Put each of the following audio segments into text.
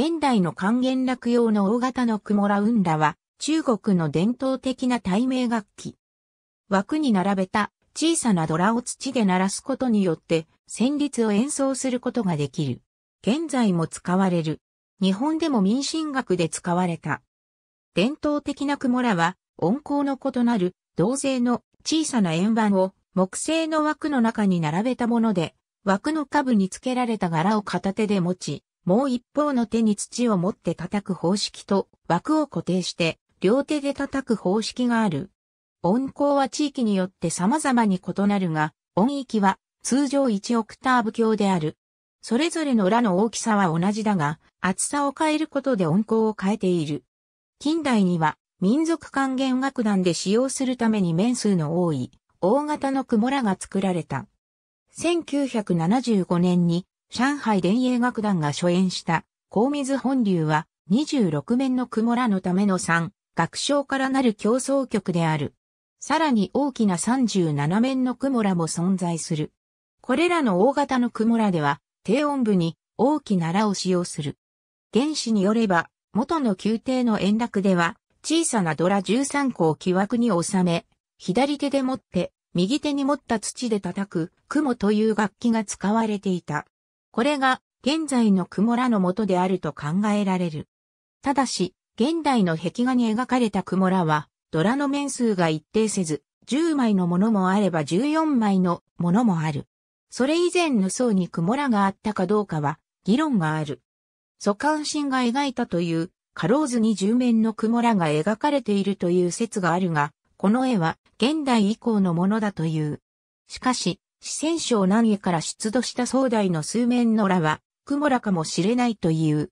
現代の管弦楽用の大型のクモラウンラは、中国の伝統的な対名楽器。枠に並べた小さなドラを土で鳴らすことによって、旋律を演奏することができる。現在も使われる。日本でも民進学で使われた。伝統的なクモラは、音高の異なる、銅製の小さな円盤を木製の枠の中に並べたもので、枠の下部に付けられた柄を片手で持ち、もう一方の手に土を持って叩く方式と枠を固定して両手で叩く方式がある。音高は地域によって様々に異なるが、音域は通常1オクターブ強である。それぞれのラの大きさは同じだが、厚さを変えることで音高を変えている。近代には民族還元楽団で使用するために面数の多い大型のクモラが作られた。1975年に上海電影楽団が初演した、高水本流は、26面の雲らのための3、楽章からなる競争曲である。さらに大きな37面の雲らも存在する。これらの大型の雲らでは、低音部に大きな羅を使用する。原始によれば、元の宮廷の円楽では、小さなドラ13個を木枠に収め、左手で持って、右手に持った土で叩く、雲という楽器が使われていた。これが現在のモラの元であると考えられる。ただし、現代の壁画に描かれたモラは、ドラの面数が一定せず、10枚のものもあれば14枚のものもある。それ以前の層にモラがあったかどうかは、議論がある。蘇関心が描いたという、過労ずに10面のモラが描かれているという説があるが、この絵は現代以降のものだという。しかし、四川省南下から出土した壮大の数面の羅は、雲羅かもしれないという。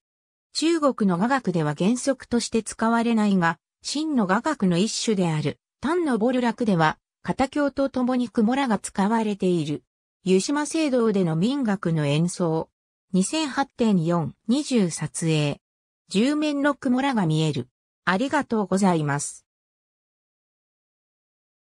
中国の雅楽では原則として使われないが、真の雅楽の一種である、丹のボル楽では、片教と共に雲羅が使われている。湯島聖堂での民楽の演奏。2008.4、20撮影。10面の雲羅が見える。ありがとうございます。